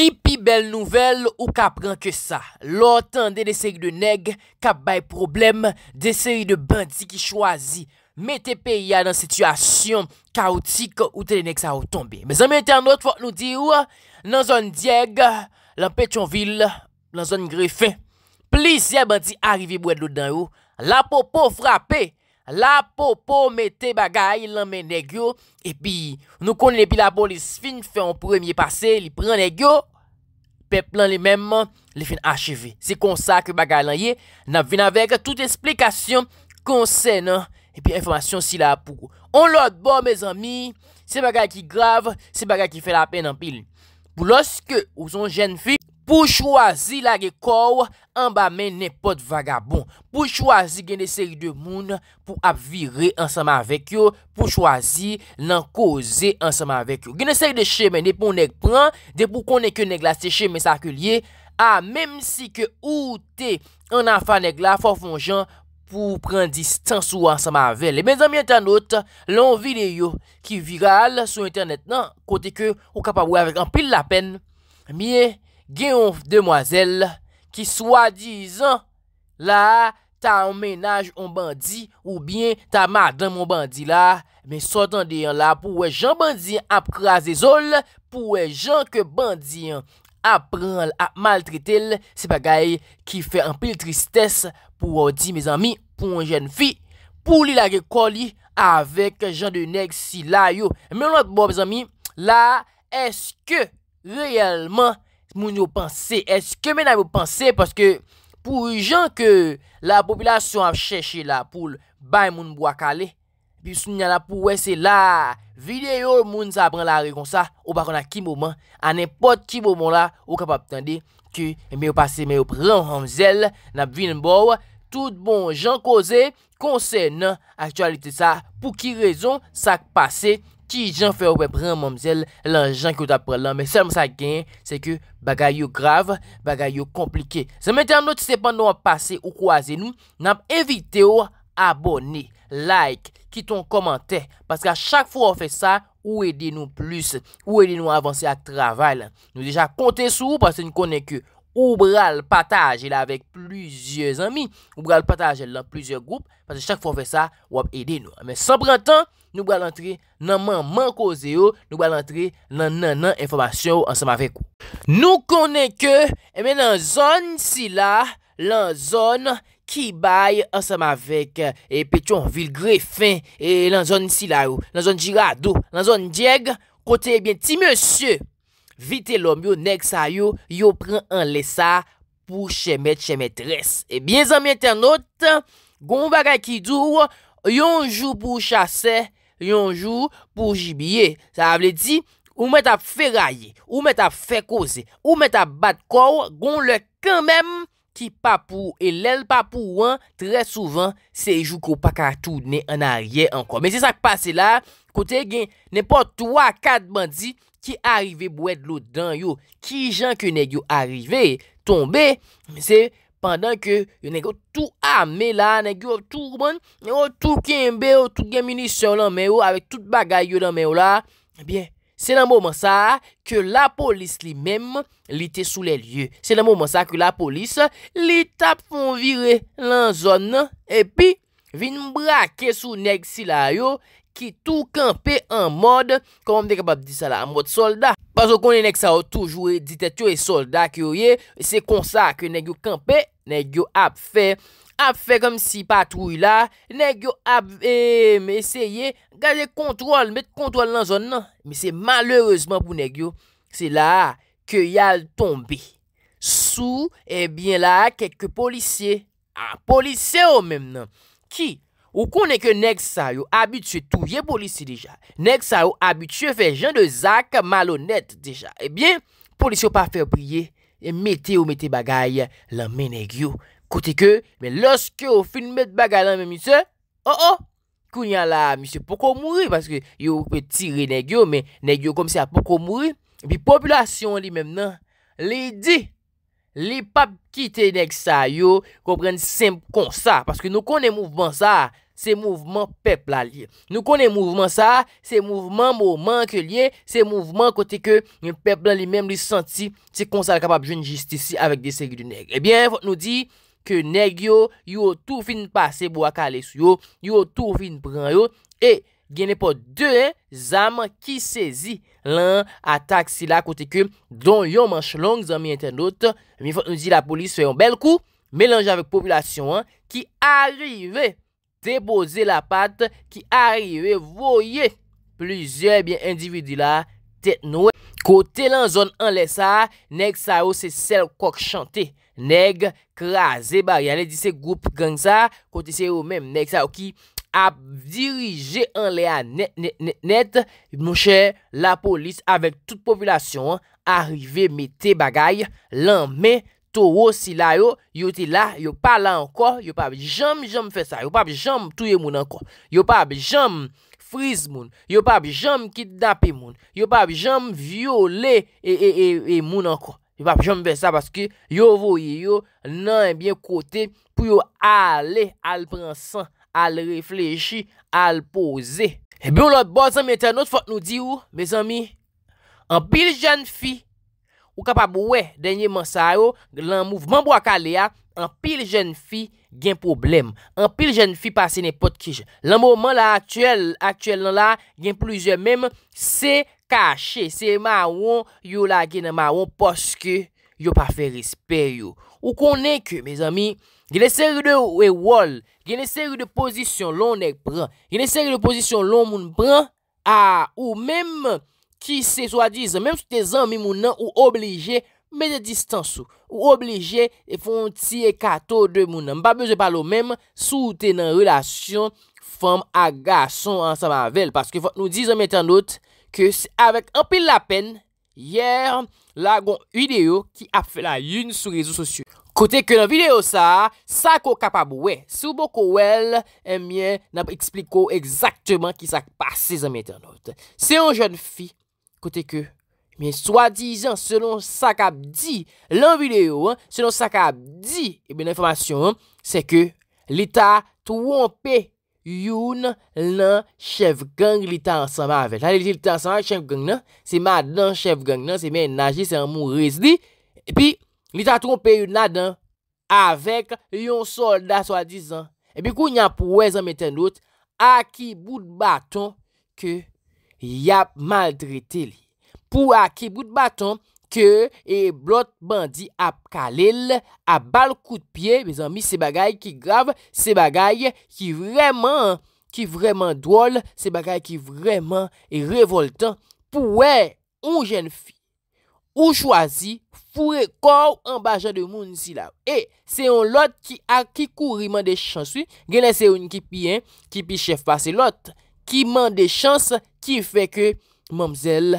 Kipi bel nouvel ou ka pran ke sa, lor tande de seri de neg, ka bay problem, de seri de bandi ki chwazi, mette pe ya nan situasyon kaotik ou te de neg sa ou tombe. Me zanme internet fok nou di ou, nan zon dieg, lan petyon vil, lan zon grefe, plis ye bandi arive bou ed lo dan ou, la po po frape. La pou pou mette bagay lan men negyo, epi nou konen epi la pou lis fin fè an premye pase, li pren negyo, pe plan li menman, li fin acheve. Se konsa ke bagay lan ye, nan vina vek tout esplikasyon konsen an, epi informasyon si la pou. On lode bo, me zami, se bagay ki grav, se bagay ki fè la pen an pil. Pou loske ou son jen fi, Pou chwazi la ge kou, an ba men ne pot vagabon. Pou chwazi genesey de moun pou ap vire ansama vek yo. Pou chwazi nan koze ansama vek yo. Genesey de cheme ne pou nek pran, de pou konen ke negla se cheme sakulye. A, menm si ke ou te an afan negla, faw fon jan pou pran distan sou ansama vek. Le menz an mi entanot, lon videyo ki viral sou internet nan kote ke ou kapabwe avik an pil la pen. Mi e... gen yon demwazel, ki swa dizan, la, ta menaj yon bandi, ou bien, ta madan yon bandi la, men swa tende yon la, pou we jen bandi ap kras de zol, pou we jen ke bandi ap maltre tel, se bagay, ki fe anpil tristes, pou ou di, me zami, pou yon jen fi, pou li la reko li, avek jen de neg si la yo. Men wot bo, me zami, la, eske, realman, Moun yo panse, eske men a yo panse, paske pou jan ke la popilasyon ap cheshe la poul bay moun mou akale, pi sou nyan la pou wese la videyo moun sa pran la re kon sa, ou bakon a ki mouman, an epot ki mouman la, ou kapap tande ki eh me yo pase, me yo pran hamzel, nap vin mbou, tout bon jan koze, konsen nan aktualite sa, pou ki rezon sa k'pase, Ti jan fè ou bè brè, mòm zèl, lan jan kout ap prè lan. Mè sèm sa gen, se ke bagay yo grave, bagay yo komplike. Se mè tèm nou ti sepan nou ap pase ou kwa zè nou, nanp evite ou abone, like, kiton komante. Paske a chak fò ou fè sa, ou edè nou plus. Ou edè nou avanse a travèl. Nou deja kontè sou, paske nou konè ke ou bral pataj. Elè avèk plüzyè zanmi. Ou bral pataj elè la plüzyè goup. Paske chak fò ou fè sa, ou ap edè nou. Mè san brantan. Nou bwa lan tre nan man man koze yo, nou bwa lan tre nan nan nan informasyon yo ansam avek. Nou konen eh ke, eme nan zon si la, lan zon ki bay ansam avek, e eh, pechon vil gre fin, e eh, lan zon si la yo, lan zon jirado, lan zon djeg, kote e bienti, monsye, vite lom yo neg sa yo, yo pren an lesa pou chemet, chemet res. E bie zan mwen ten not, goun bagay ki dou, yon jou pou chase, Yonjou pou jibye, sa avle di, ou mwen tap fe raye, ou mwen tap fe kose, ou mwen tap bat kou, goun lè kèmèm ki papou. E lèl papou wan, trè souvan, se yonjou kou pa kartou, ne anarye anko. Men se sak pase la, kote gen, ne po 3-4 bandi ki arrive bou ed lo dan yo, ki jan kene yo arrive, tombe, se... pandan ke yo negyo tou ame la, negyo tou rouman, yo tou kembe, yo tou gen munisyon lan men yo, avek tout bagay yo lan men yo eh la, ebyen, se nan mou monsa ke la polis li mem li te sou le liye. Se nan mou monsa ke la polis li tap fon vire lan zon, epi vin brake sou neg si la yo, ki tou kampe an mod, konm de kebab di sa la, an mod solda. Paso konye nek sa ou toujou e ditatou e solda, ki ou ye, se konsa ke negyo kampe, negyo ap fe, ap fe kom si patrou la, negyo ap e me eseye, gaje kontrol, met kontrol lan zon nan. Mi se malereusement pou negyo, se la ke yal tombe. Sou, e bien la kek ke polisye, polisye ou mem nan. Ki, Ou konen ke nek sa yo abitue touye polisi deja, nek sa yo abitue fe jen de zak malonet deja, e bien, polisi yo pa fe priye, e mette ou mette bagay lanme negyo, kote ke, men loske ou fin mette bagay lanme miso, o oh, o, oh, kounen la miso poko mouri, paske yo pe tire negyo, men negyo komse a poko mouri, bi populasyon li menmenan, li di, Li pap ki te neg sa yo, kompren simp konsa, paske nou konen mouvman sa, se mouvman pep la liye. Nou konen mouvman sa, se mouvman mouman ke liye, se mouvman kote ke moun pep la liye menm li senti, se konsa la kapap joun jistisi avik de segi di neg. Ebyen, vot nou di, ke neg yo, yo tou fin pase bo akale su yo, yo tou fin pran yo, e... genepo de zaman ki sezi lan atak si la kote kum don yon manch long zan mi enten lot mi fote nou di la polis fè yon bel kou melanje avèk populasyon an ki arive teboze la pat ki arive voye plize bien individu la tet noue kote lan zon an lesa neg sa yo se sel kok chante neg kra ze bar yane di se goup gang sa kote se yo menm neg sa yo ki ap dirije an le a net, net, net, net, net, mouche la polis avèk tout popilasyon, arive mette bagay, lanme, to wo si la yo, yo ti la, yo pa la anko, yo pa bi jom, jom fe sa, yo pa bi jom touye moun anko, yo pa bi jom friz moun, yo pa bi jom kit dapé moun, yo pa bi jom viole e, e, e, e moun anko, yo pa bi jom fe sa, baske yo voye yo nan e bien kote, pou yo ale al pransan, Al reflechi, al poze. Ebyon lot boz an metan, not fote nou di ou, me zami, an pil jen fi, ou kapab we, denye man sa yo, lan mouvman bo ak ale ak, an pil jen fi gen problem. An pil jen fi pase ne pot kije. Lan mouvman la aktuel, aktuel lan la, gen plouze menm, se kache. Se ma won, yo la gen ma won, poske yo pa fe rispe yo. Ou konen ke, me zami, glese rude ou e wol, Yenè seri de pozisyon loun moun pren a ou mèm ki se swa dizan, mèm sou te zan mi moun nan ou oblije mèze distan sou. Ou oblije e fon tiye kato de moun nan. Mpa beze palo mèm sou ou te nan relasyon fèm a gason an sa mavel. Paske nou dizan mèten not ke se avèk an pil la pen, yèr la gon ideyo ki ap fè la youn sou rezo sosyo. Kote ke nan videyo sa, sa ko kapab we. Sou boko wel, e mwen nan pa ekspliko egzakteman ki sa pase zan mwen ternote. Se yon joun fi, kote ke, mwen swadi zan, se non sa kap di, lan videyo, se non sa kap di, e ben informasyon, se ke, lita tou wounpe youn lan chev gang lita ansama avet. Lan lita ansama, chev gang nan, se mwen nan chev gang nan, se mwen nage, se mwen moun resli, epi, Li ta trompe yon nadan avèk yon soldat swa dizan. Epi kou nyan pou wè zan meten lout, akibout baton ke yap mal drite li. Pou akibout baton ke e blot bandi ap kalil, ap bal kout pie, mè zan mi se bagay ki grav, se bagay ki vreman drol, se bagay ki vreman revoltan. Pou wè, on jen fi. Ou chwazi fure kou an baje de moun si la. E, se yon lot ki akikouri man de chansu. Genese yon ki piyen, ki pi chef pase lot. Ki man de chansu, ki fe ke mamzel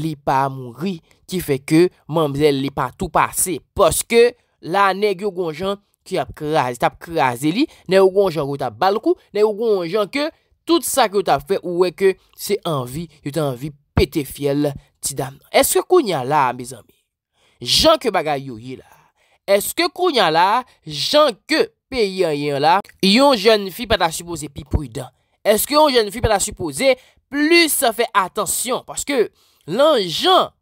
li pa moun ri. Ki fe ke mamzel li pa tou pase. Poske la ne gyo gonjan ki ap krasi. Ta ap krasi li, ne yon gonjan kouta balkou. Ne yon gonjan ke tout sa kouta fe ouweke se anvi. Yon te anvi pasi. pe te fiel ti dam nan. Eske kou nyan la, jank yo bagay yo ye la? Eske kou nyan la, jank yo pe yon yon la? Yon jen fi pata supose pi prudan. Eske yon jen fi pata supose, plus sa fe atensyon, paske lan jank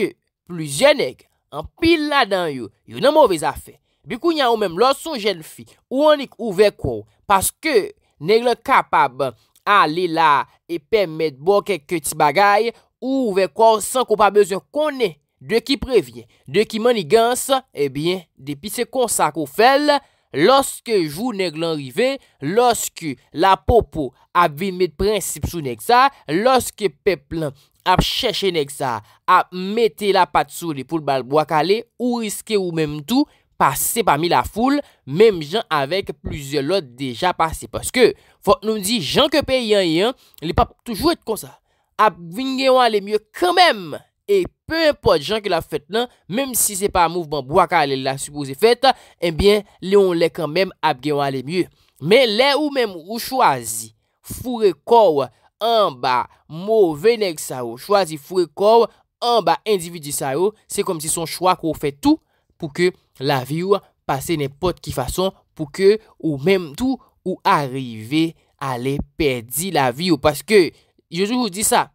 yo, plus jen ek, an pi la dan yo, yo nan mouvez afe. Bi kou nyan ou menm, lansou jen fi, ou anik ouvek ou, paske neg lak kapab, ali la, e pe met bo keke ti bagay, Ou ve kor san kon pa bezon konen de ki previen, de ki manigans, ebyen, depi se konsa kon fel, loske jou neg lan rive, loske la popo ap vime de prinsip sou nek sa, loske pe plan ap cheshe nek sa, ap mette la pat sou li pou l balbo ak ale, ou riske ou mem tou, pase pa mi la foule, mem jan avek pluze lot deja pase. Paske, fok nou di jan ke pe yon yon, li pa toujou et konsa. ap vin genwa le mye kanmem, e pe impot jan ke la fet nan, mem si se pa mouvman bwa ka ale la supouze fet, ebyen, le ou le kanmem ap genwa le mye. Men le ou mem ou chwazi, fure kou, anba, mou venek sa ou, chwazi fure kou, anba, individu sa ou, se kom si son chwa kou fet tou, pou ke la vi ou, pase nepot ki fason, pou ke ou mem tou, ou arrive ale perdi la vi ou, paske, Yo soujou di sa,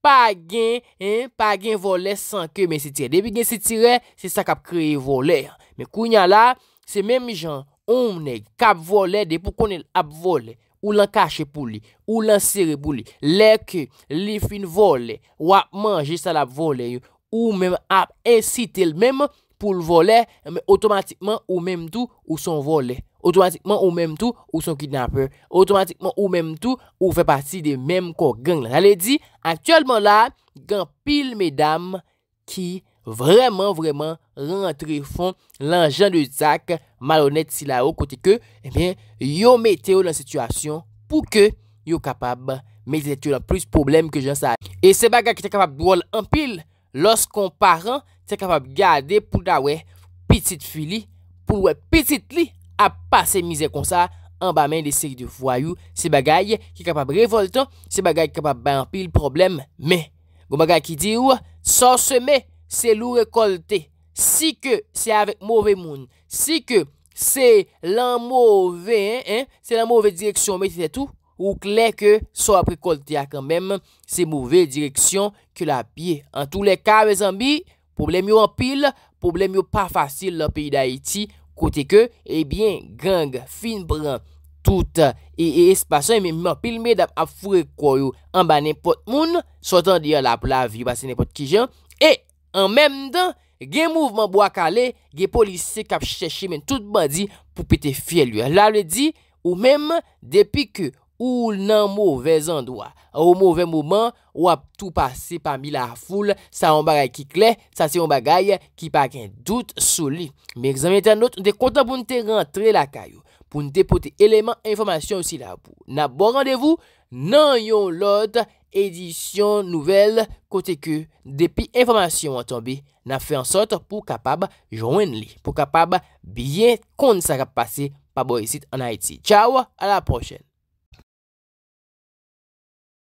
pa gen vole san ke men sitire. Debi gen sitire, se sa kap kreye vole. Men kounya la, se men mi jan, omne kap vole de pou konen ap vole. Ou lankache pou li, ou lansire pou li. Lek li fin vole, wap manje sal ap vole. Ou men ap insite lmen pou vole, men otomatikman ou men mdou ou son vole. Otomatikman ou mèm tou ou son kidnapper. Otomatikman ou mèm tou ou fè pati de mèm kon gang lan. Ale di, aktuelman la, gen pil mèdam ki vreman vreman rentre fon lan jan de zak malonet si la ou kote ke, ebyen, eh yo mette ou lan situasyon pou ke yo kapab mette tou la plus problem ke jan sa. E se baga ki te kapab dool an pil, los kon paran, te kapab gade pou da we pitit fili, pou we pitit li, A pa se mize kon sa... An ba men de seri de foyou... Se bagay ki kapab revoltan... Se bagay ki kapab bayan pil problem... Men... Gon bagay ki di ou... Sos se men... Se lou rekolte... Si ke se avek mouve moun... Si ke se lan mouve... Se lan mouve direksyon men... Ou klen ke so ap rekolte a kan men... Se mouve direksyon... Ke la piye... An tou le ka bezan bi... Problem yo an pil... Problem yo pa fasil nan piye da iti... Kote ke, ebyen, gang, finbran, touta, e, e espasyon, e mè mè mè apil mè dap ap fure kwayo an ba nepot moun, sotan diyo la plav yu basen nepot kijan, e, an mèm dan, gen mouvman bo akale, gen polise kap chèche mè tout bandi pou pite fiel yu. La mè di, ou mèm, depi ke, Ou nan mouvez an doa Ou mouvez mouman Ou ap tou pase pa mi la foule Sa yon bagay ki kle Sa se yon bagay ki pa gen dout sou li Me examen etan not Nde kontan pou nte rentre la kayo Pou nte pote eleman informasyon si la pou Na bo randevou Nan yon lot edisyon nouvel Kote ke depi informasyon wantan bi Na fe ansot pou kapab joen li Pou kapab biye kon sa kapase Pa bo yisit an Haiti Ciao a la prochen